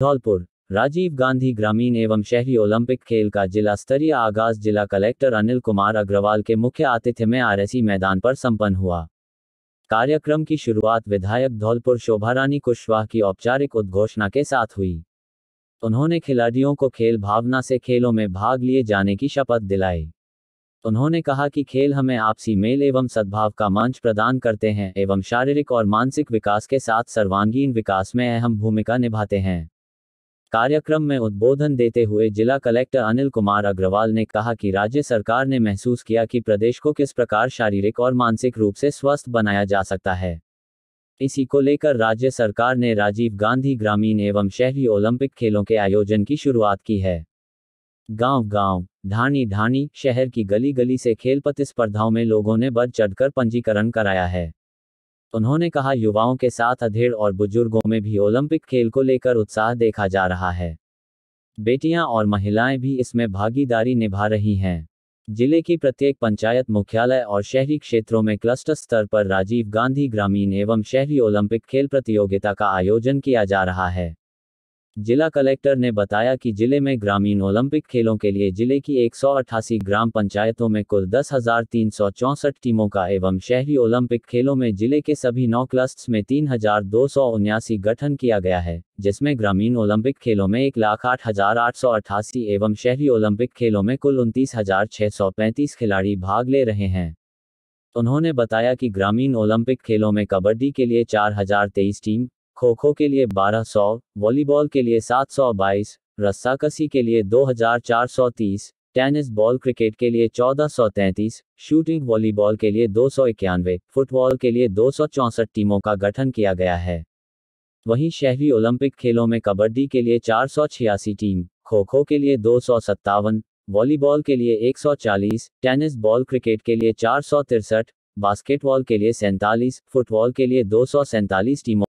धौलपुर राजीव गांधी ग्रामीण एवं शहरी ओलंपिक खेल का जिला स्तरीय आगाज जिला कलेक्टर अनिल कुमार अग्रवाल के मुख्य आतिथ्य में आरएसी मैदान पर संपन्न हुआ कार्यक्रम की शुरुआत विधायक धौलपुर शोभा रानी कुशवाहा की औपचारिक उद्घोषणा के साथ हुई उन्होंने खिलाड़ियों को खेल भावना से खेलों में भाग लिए जाने की शपथ दिलाई उन्होंने कहा कि खेल हमें आपसी मेल एवं सद्भाव का मंच प्रदान करते हैं एवं शारीरिक और मानसिक विकास के साथ सर्वांगीण विकास में अहम भूमिका निभाते हैं कार्यक्रम में उद्बोधन देते हुए जिला कलेक्टर अनिल कुमार अग्रवाल ने कहा कि राज्य सरकार ने महसूस किया कि प्रदेश को किस प्रकार शारीरिक और मानसिक रूप से स्वस्थ बनाया जा सकता है इसी को लेकर राज्य सरकार ने राजीव गांधी ग्रामीण एवं शहरी ओलंपिक खेलों के आयोजन की शुरुआत की है गांव गांव, ढाणी ढाणी, शहर की गली गली से खेल प्रतिस्पर्धाओं में लोगों ने बढ़ चढ़कर पंजीकरण कराया है उन्होंने कहा युवाओं के साथ अधेड़ और बुजुर्गों में भी ओलंपिक खेल को लेकर उत्साह देखा जा रहा है बेटियां और महिलाएं भी इसमें भागीदारी निभा रही हैं जिले की प्रत्येक पंचायत मुख्यालय और शहरी क्षेत्रों में क्लस्टर स्तर पर राजीव गांधी ग्रामीण एवं शहरी ओलंपिक खेल प्रतियोगिता का आयोजन किया जा रहा है जिला कलेक्टर ने बताया कि जिले में ग्रामीण ओलंपिक खेलों के लिए जिले की एक ग्राम पंचायतों में कुल दस टीमों का एवं शहरी ओलंपिक खेलों में जिले के सभी नौ क्लस्ट में तीन गठन किया गया है जिसमें ग्रामीण ओलंपिक खेलों में एक लाख आठ हजार आठ सौ अठासी एवं शहरी ओलंपिक खेलों में कुल उनतीस हजार छह सौ पैंतीस खिलाड़ी भाग ले रहे हैं उन्होंने बताया कि ग्रामीण ओलंपिक खेलों में कबड्डी के लिए चार हजार तेईस टीम खो खो के लिए 1200, वॉलीबॉल के लिए 722, रस्साकसी के लिए 2430, टेनिस बॉल क्रिकेट के लिए 1433, शूटिंग वॉलीबॉल के लिए दो फुटबॉल के लिए दो टीमों का गठन किया गया है वहीं शहरी ओलंपिक खेलों में कबड्डी के लिए चार टीम खो खो के लिए दो वॉलीबॉल के लिए 140, टेनिस बॉल क्रिकेट के लिए चार बास्केटबॉल के लिए सैंतालीस फुटबॉल के लिए दो टीमों